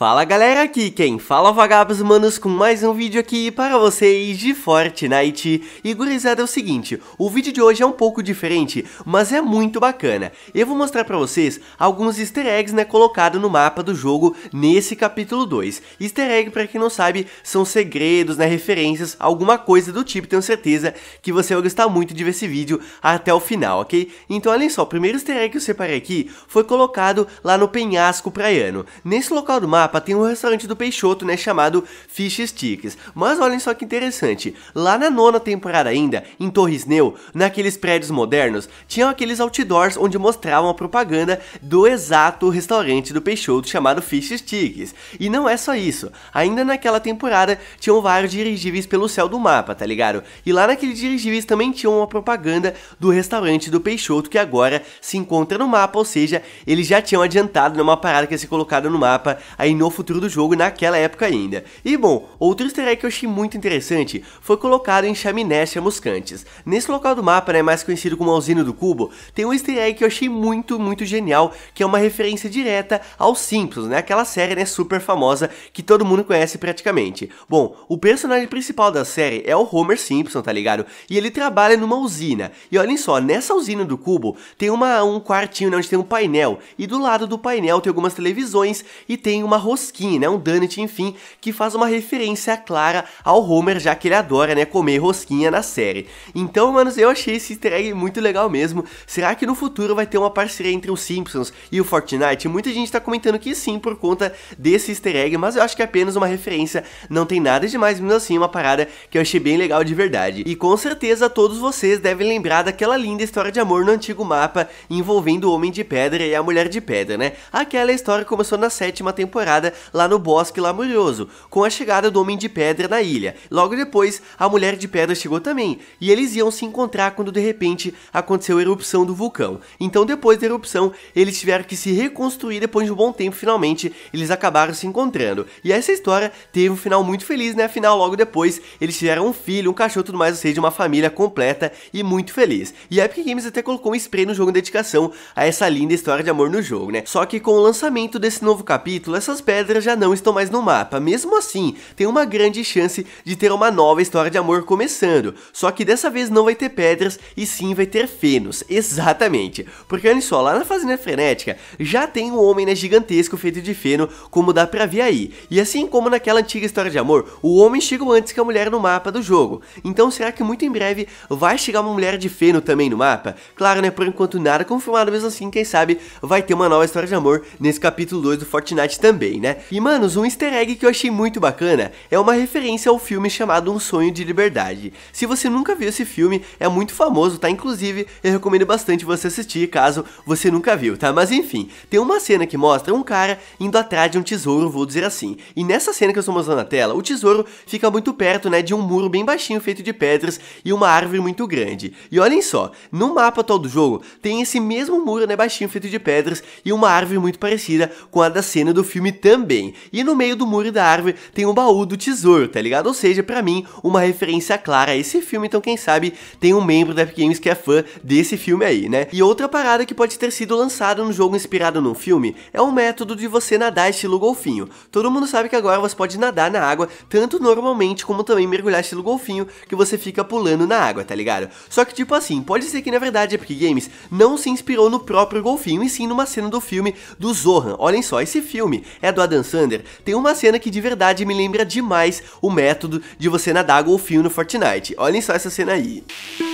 Fala galera, aqui quem fala é vagabos manos com mais um vídeo aqui para vocês de Fortnite E gurizada é o seguinte, o vídeo de hoje é um pouco diferente, mas é muito bacana Eu vou mostrar para vocês alguns easter eggs né, colocado no mapa do jogo nesse capítulo 2 Easter egg para quem não sabe, são segredos, né, referências, alguma coisa do tipo Tenho certeza que você vai gostar muito de ver esse vídeo até o final, ok? Então olhem só, o primeiro easter egg que eu separei aqui foi colocado lá no penhasco praiano Nesse local do mapa Lapa tem um restaurante do Peixoto, né, chamado Fish Sticks. Mas olhem só que interessante, lá na nona temporada ainda, em Torres Neu, naqueles prédios modernos, tinham aqueles outdoors onde mostravam a propaganda do exato restaurante do Peixoto chamado Fish Sticks. E não é só isso, ainda naquela temporada tinham vários dirigíveis pelo céu do mapa, tá ligado? E lá naqueles dirigíveis também tinham uma propaganda do restaurante do Peixoto que agora se encontra no mapa, ou seja, eles já tinham adiantado numa né, parada que ia ser colocada no mapa aí no futuro do jogo naquela época ainda. E bom, outro easter egg que eu achei muito interessante foi colocado em Chaminésia Muscantes. Nesse local do mapa, né, mais conhecido como a Usina do Cubo, tem um easter egg que eu achei muito, muito genial, que é uma referência direta aos Simpsons, né, aquela série né, super famosa que todo mundo conhece praticamente. Bom, o personagem principal da série é o Homer Simpson, tá ligado? E ele trabalha numa usina. E olhem só, nessa usina do cubo tem uma, um quartinho né, onde tem um painel, e do lado do painel tem algumas televisões e tem uma rosquinha, né, um donut, enfim, que faz uma referência clara ao Homer, já que ele adora, né, comer rosquinha na série. Então, manos, eu achei esse easter egg muito legal mesmo. Será que no futuro vai ter uma parceria entre os Simpsons e o Fortnite? Muita gente tá comentando que sim, por conta desse easter egg, mas eu acho que é apenas uma referência, não tem nada demais, mesmo assim, uma parada que eu achei bem legal de verdade. E com certeza todos vocês devem lembrar daquela linda história de amor no antigo mapa envolvendo o Homem de Pedra e a Mulher de Pedra, né? Aquela história começou na sétima temporada lá no bosque laborioso, com a chegada do Homem de Pedra na ilha. Logo depois, a Mulher de Pedra chegou também, e eles iam se encontrar quando de repente aconteceu a erupção do vulcão. Então depois da erupção, eles tiveram que se reconstruir depois de um bom tempo, finalmente, eles acabaram se encontrando. E essa história teve um final muito feliz, né? Afinal, logo depois, eles tiveram um filho, um cachorro, tudo mais, ou seja, uma família completa e muito feliz. E a Epic Games até colocou um spray no jogo em dedicação a essa linda história de amor no jogo, né? Só que com o lançamento desse novo capítulo, essas essas pedras já não estão mais no mapa. Mesmo assim, tem uma grande chance de ter uma nova história de amor começando. Só que dessa vez não vai ter pedras e sim vai ter fenos. Exatamente. Porque olha só, lá na Fazenda Frenética já tem um homem né, gigantesco feito de feno, como dá pra ver aí. E assim como naquela antiga história de amor, o homem chegou antes que a mulher no mapa do jogo. Então será que muito em breve vai chegar uma mulher de feno também no mapa? Claro, né? Por enquanto nada confirmado, mesmo assim, quem sabe vai ter uma nova história de amor nesse capítulo 2 do Fortnite também também, né? E manos, um easter egg que eu achei muito bacana é uma referência ao filme chamado Um Sonho de Liberdade. Se você nunca viu esse filme, é muito famoso, tá? Inclusive, eu recomendo bastante você assistir caso você nunca viu, tá? Mas enfim, tem uma cena que mostra um cara indo atrás de um tesouro, vou dizer assim. E nessa cena que eu estou mostrando na tela, o tesouro fica muito perto, né, de um muro bem baixinho feito de pedras e uma árvore muito grande. E olhem só, no mapa atual do jogo tem esse mesmo muro, né, baixinho feito de pedras e uma árvore muito parecida com a da cena do filme também. E no meio do muro da árvore tem um baú do tesouro, tá ligado? Ou seja, para mim, uma referência clara a esse filme, então quem sabe tem um membro da Epic Games que é fã desse filme aí, né? E outra parada que pode ter sido lançada no jogo inspirado num filme é um método de você nadar estilo golfinho. Todo mundo sabe que agora você pode nadar na água tanto normalmente como também mergulhar estilo golfinho, que você fica pulando na água, tá ligado? Só que tipo assim, pode ser que na verdade a Epic Games não se inspirou no próprio golfinho, e sim numa cena do filme do Zohan. Olhem só, esse filme é é do Adam Sander, tem uma cena que de verdade me lembra demais o método de você nadar golfinho no Fortnite. Olhem só essa cena aí. Música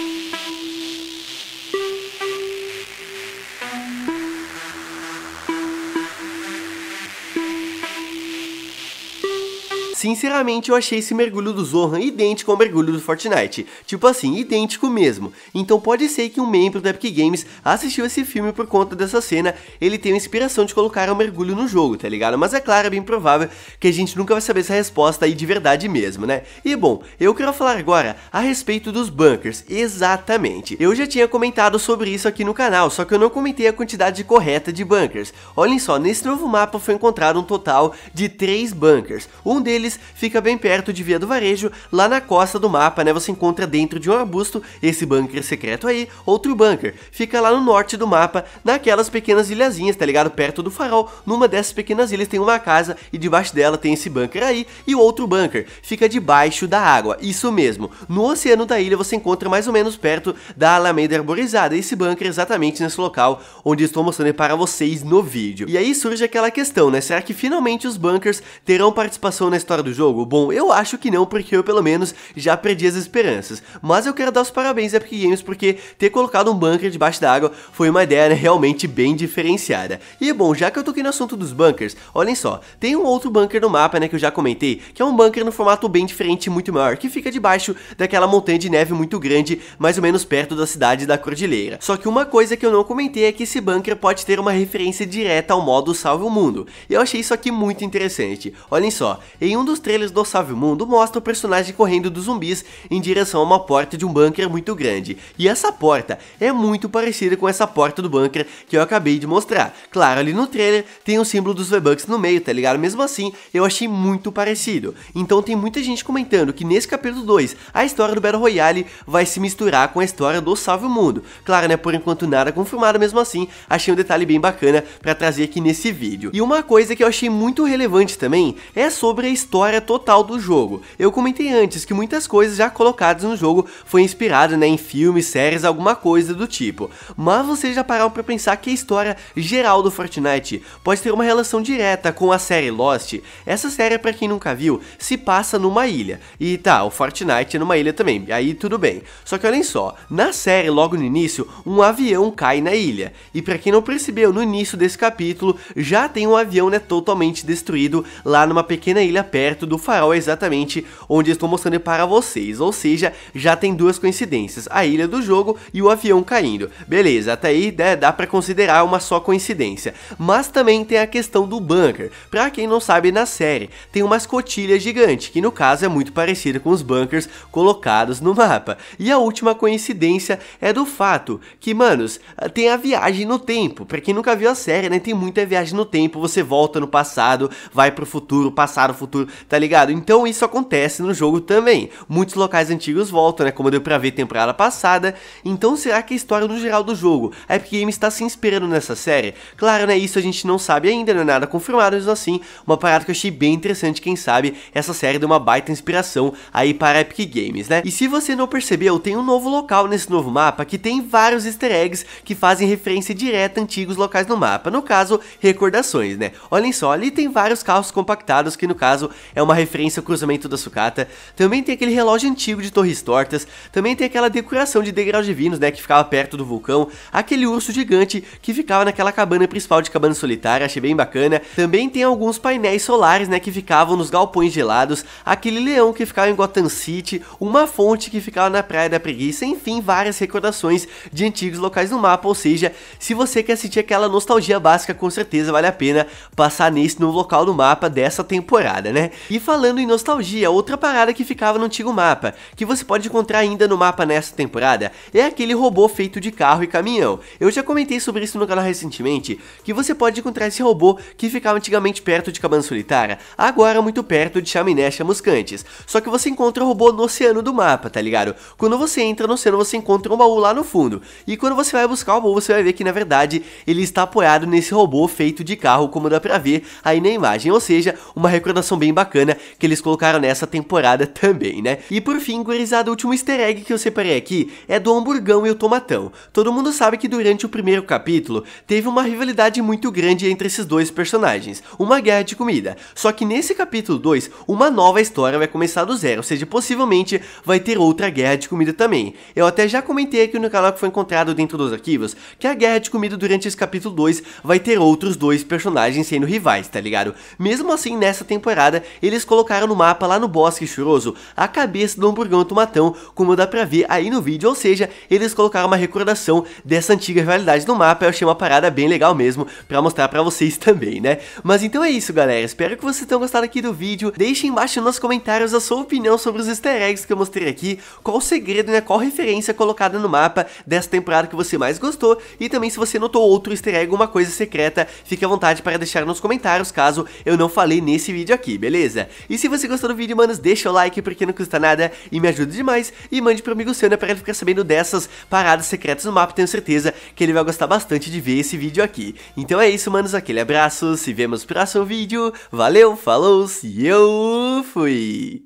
Sinceramente, eu achei esse mergulho do Zohan idêntico ao mergulho do Fortnite. Tipo assim, idêntico mesmo. Então pode ser que um membro da Epic Games assistiu esse filme por conta dessa cena, ele tem a inspiração de colocar o um mergulho no jogo, tá ligado? Mas é claro, é bem provável que a gente nunca vai saber essa resposta aí de verdade mesmo, né? E bom, eu quero falar agora a respeito dos bunkers, exatamente. Eu já tinha comentado sobre isso aqui no canal, só que eu não comentei a quantidade correta de bunkers. Olhem só, nesse novo mapa foi encontrado um total de 3 bunkers. Um deles fica bem perto de Via do Varejo, lá na costa do mapa, né? Você encontra dentro de um arbusto esse bunker secreto aí, outro bunker. Fica lá no norte do mapa, naquelas pequenas ilhazinhas, tá ligado? Perto do farol, numa dessas pequenas ilhas tem uma casa e debaixo dela tem esse bunker aí e outro bunker. Fica debaixo da água, isso mesmo. No oceano da ilha você encontra mais ou menos perto da Alameda Arborizada, esse bunker é exatamente nesse local onde estou mostrando para vocês no vídeo. E aí surge aquela questão, né? Será que finalmente os bunkers terão participação na história do jogo? Bom, eu acho que não, porque eu pelo menos já perdi as esperanças. Mas eu quero dar os parabéns a Epic Games porque ter colocado um bunker debaixo da água foi uma ideia né, realmente bem diferenciada. E bom, já que eu toquei no assunto dos bunkers, olhem só, tem um outro bunker no mapa, né, que eu já comentei, que é um bunker no formato bem diferente e muito maior, que fica debaixo daquela montanha de neve muito grande, mais ou menos perto da cidade da Cordilheira. Só que uma coisa que eu não comentei é que esse bunker pode ter uma referência direta ao modo Salve o Mundo. E eu achei isso aqui muito interessante. Olhem só, em um dos trailers do Salve Mundo mostra o personagem correndo dos zumbis em direção a uma porta de um bunker muito grande. E essa porta é muito parecida com essa porta do bunker que eu acabei de mostrar. Claro, ali no trailer tem o símbolo dos V-Bucks no meio, tá ligado? Mesmo assim, eu achei muito parecido. Então tem muita gente comentando que nesse capítulo 2, a história do Battle Royale vai se misturar com a história do Salve Mundo. Claro, né? Por enquanto nada confirmado, mesmo assim, achei um detalhe bem bacana para trazer aqui nesse vídeo. E uma coisa que eu achei muito relevante também é sobre a história história total do jogo. Eu comentei antes que muitas coisas já colocadas no jogo foi inspirado né, em filmes, séries, alguma coisa do tipo. Mas vocês já pararam para pensar que a história geral do Fortnite pode ter uma relação direta com a série Lost? Essa série, para quem nunca viu, se passa numa ilha. E tá, o Fortnite é numa ilha também, aí tudo bem. Só que olhem só, na série, logo no início, um avião cai na ilha. E para quem não percebeu, no início desse capítulo já tem um avião né, totalmente destruído lá numa pequena ilha perto perto do farol exatamente onde estou mostrando para vocês, ou seja, já tem duas coincidências, a ilha do jogo e o avião caindo. Beleza, até aí né, dá para considerar uma só coincidência, mas também tem a questão do bunker. Para quem não sabe, na série tem uma escotilha gigante, que no caso é muito parecida com os bunkers colocados no mapa. E a última coincidência é do fato que, manos, tem a viagem no tempo. Para quem nunca viu a série, né, tem muita viagem no tempo, você volta no passado, vai pro futuro, passado, futuro, tá ligado? Então isso acontece no jogo também. Muitos locais antigos voltam, né? Como deu pra ver temporada passada. Então será que é a história no geral do jogo, a Epic Games está se inspirando nessa série? Claro, né? Isso a gente não sabe ainda, não é nada confirmado, mas assim, uma parada que eu achei bem interessante, quem sabe essa série deu uma baita inspiração aí para a Epic Games, né? E se você não percebeu, tem um novo local nesse novo mapa que tem vários easter eggs que fazem referência direta a antigos locais no mapa, no caso, recordações, né? Olhem só, ali tem vários carros compactados que no caso é uma referência ao cruzamento da sucata. Também tem aquele relógio antigo de torres tortas, também tem aquela decoração de degraus divinos, né, que ficava perto do vulcão, aquele urso gigante que ficava naquela cabana principal de cabana solitária, achei bem bacana. Também tem alguns painéis solares, né, que ficavam nos galpões gelados, aquele leão que ficava em Gotham City, uma fonte que ficava na Praia da Preguiça, enfim, várias recordações de antigos locais no mapa, ou seja, se você quer sentir aquela nostalgia básica, com certeza vale a pena passar nesse novo local do mapa dessa temporada, né? E falando em nostalgia, outra parada que ficava no antigo mapa, que você pode encontrar ainda no mapa nesta temporada, é aquele robô feito de carro e caminhão. Eu já comentei sobre isso no canal recentemente, que você pode encontrar esse robô que ficava antigamente perto de Cabana Solitária, agora muito perto de Chaminé Chamuscantes. Só que você encontra o robô no oceano do mapa, tá ligado? Quando você entra no oceano, você encontra um baú lá no fundo. E quando você vai buscar o baú, você vai ver que na verdade ele está apoiado nesse robô feito de carro, como dá pra ver aí na imagem. Ou seja, uma recordação bem bacana que eles colocaram nessa temporada também, né? E por fim, gurizada, o último easter egg que eu separei aqui é do hamburgão e o tomatão. Todo mundo sabe que durante o primeiro capítulo teve uma rivalidade muito grande entre esses dois personagens, uma guerra de comida. Só que nesse capítulo 2, uma nova história vai começar do zero, ou seja, possivelmente vai ter outra guerra de comida também. Eu até já comentei aqui no canal que foi encontrado dentro dos arquivos que a guerra de comida durante esse capítulo 2 vai ter outros dois personagens sendo rivais, tá ligado? Mesmo assim, nessa temporada, eles colocaram no mapa lá no Bosque Churoso a cabeça do hamburgão tomatão, como dá pra ver aí no vídeo, ou seja, eles colocaram uma recordação dessa antiga rivalidade no mapa, eu achei uma parada bem legal mesmo, pra mostrar pra vocês também, né? Mas então é isso, galera, espero que vocês tenham gostado aqui do vídeo, deixem embaixo nos comentários a sua opinião sobre os easter eggs que eu mostrei aqui, qual o segredo, né, qual referência colocada no mapa dessa temporada que você mais gostou, e também se você notou outro easter egg, alguma coisa secreta, fique à vontade para deixar nos comentários, caso eu não falei nesse vídeo aqui, beleza? beleza? E se você gostou do vídeo, manos, deixa o like porque não custa nada e me ajuda demais. E mande pro amigo seu, né, pra ele ficar sabendo dessas paradas secretas no mapa. Tenho certeza que ele vai gostar bastante de ver esse vídeo aqui. Então é isso, manos, aquele abraço, se vemos no próximo vídeo. Valeu, falou, e eu fui!